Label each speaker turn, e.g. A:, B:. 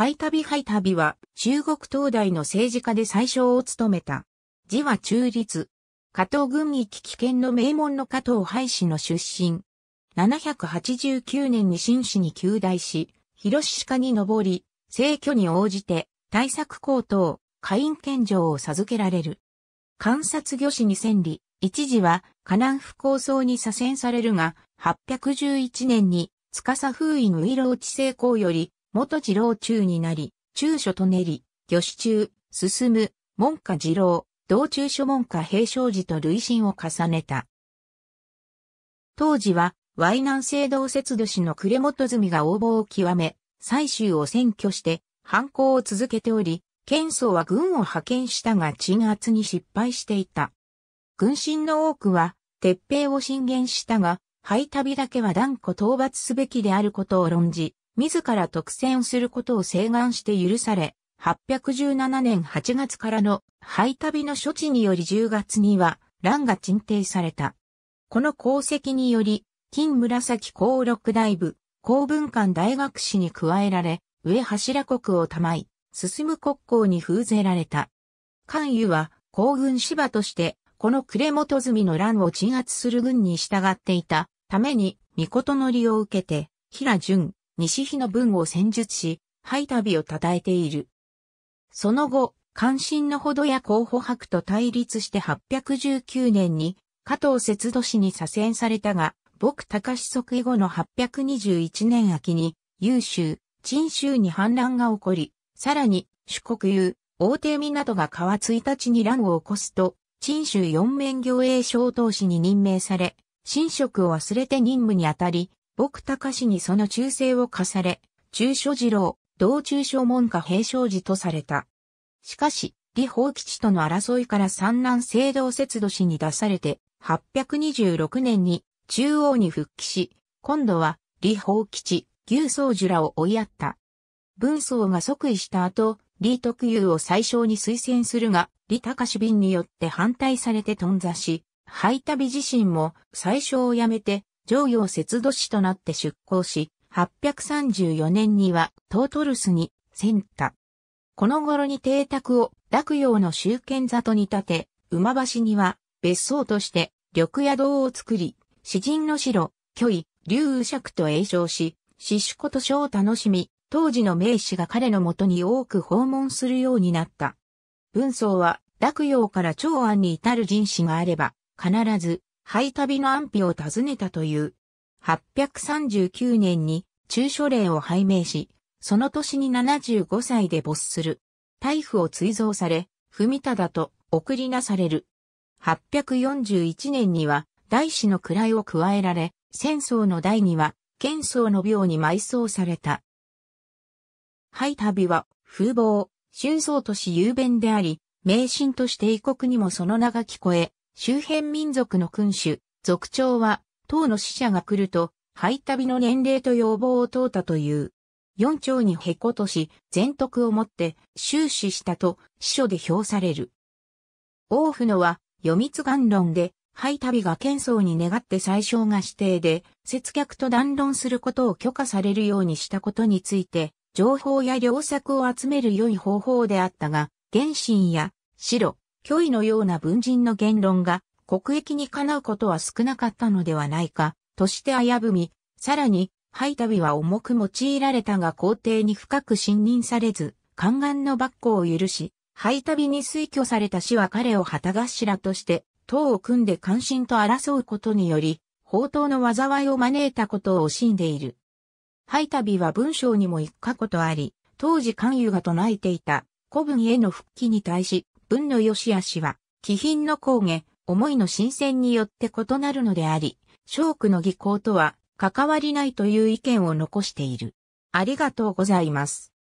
A: ハイタビハイタビは中国東大の政治家で最小を務めた。字は中立。加藤軍域危険の名門の加藤廃氏の出身。789年に新氏に旧大し、広志家に上り、正挙に応じて、対策高等、下院県上を授けられる。観察御師に千里、一時は、河南不構想に左遷されるが、811年に、司封印のイロー成功より、元次郎中になり、中書と練り、魚子中、進む、門下次郎、道中書門下平昌寺と累進を重ねた。当時は、ナン西道節度市の暮元住が横暴を極め、最終を占拠して、反抗を続けており、県曹は軍を派遣したが鎮圧に失敗していた。軍心の多くは、鉄兵を進言したが、廃旅だけは断固討伐すべきであることを論じ、自ら特選をすることを請願して許され、817年8月からの廃旅の処置により10月には乱が鎮定された。この功績により、金紫高六大部、公文館大学士に加えられ、上柱国をたまい、進む国交に風ぜられた。関羽は、高軍芝として、この呉元みの乱を鎮圧する軍に従っていたために、御事の利を受けて、平淳、西日の文を戦術し、敗旅を称えている。その後、関心のほどや候補白と対立して819年に加藤節度氏に左遷されたが、僕高志即位後の821年秋に、優州、陳州に反乱が起こり、さらに、主国有、大手港が川1日に乱を起こすと、陳州四面行営小党士に任命され、新職を忘れて任務にあたり、僕高氏にその忠誠を課され、中所次郎、同中所門下平昌寺とされた。しかし、李宝吉との争いから三男聖堂節度氏に出されて、826年に中央に復帰し、今度は李宝吉、牛宗樹らを追いやった。文宗が即位した後、李徳雄を最小に推薦するが、李隆便によって反対されて頓挫し、ハイタビ自身も最小を辞めて常洋節度市となって出港し、834年にはトートルスに遷化。この頃に邸宅を洛陽の集権里に建て、馬橋には別荘として緑野堂を作り、詩人の城、虚位、竜雨尺と栄称し、詩子こと書を楽しみ、当時の名士が彼のもとに多く訪問するようになった。文章は、洛陽から長安に至る人士があれば、必ず、廃旅の安否を尋ねたという。839年に中書令を拝命し、その年に75歳で没する。大夫を追贈され、文忠と送りなされる。841年には、大師の位を加えられ、戦争の代には、剣僧の病に埋葬された。廃旅は、風貌、春草都市雄弁であり、名神として異国にもその名が聞こえ、周辺民族の君主、族長は、党の死者が来ると、廃旅の年齢と要望を問うたという。四朝にへことし、全徳をもって、終始したと、司書で評される。王府のは、読密願論で、廃旅が剣僧に願って最小が指定で、接客と談論することを許可されるようにしたことについて、情報や良策を集める良い方法であったが、原神や白、虚偽のような文人の言論が国益にかなうことは少なかったのではないか、として危ぶみ、さらに、廃旅は重く用いられたが皇帝に深く信任されず、宦官の跋扈を許し、廃旅に推挙された死は彼を旗頭として、党を組んで関心と争うことにより、法刀の災いを招いたことを惜しんでいる。廃旅は文章にも一過ことあり、当時関誘が唱えていた古文への復帰に対し、文の良し悪しは、気品の工芸、思いの新鮮によって異なるのであり、ークの技巧とは関わりないという意見を残している。ありがとうございます。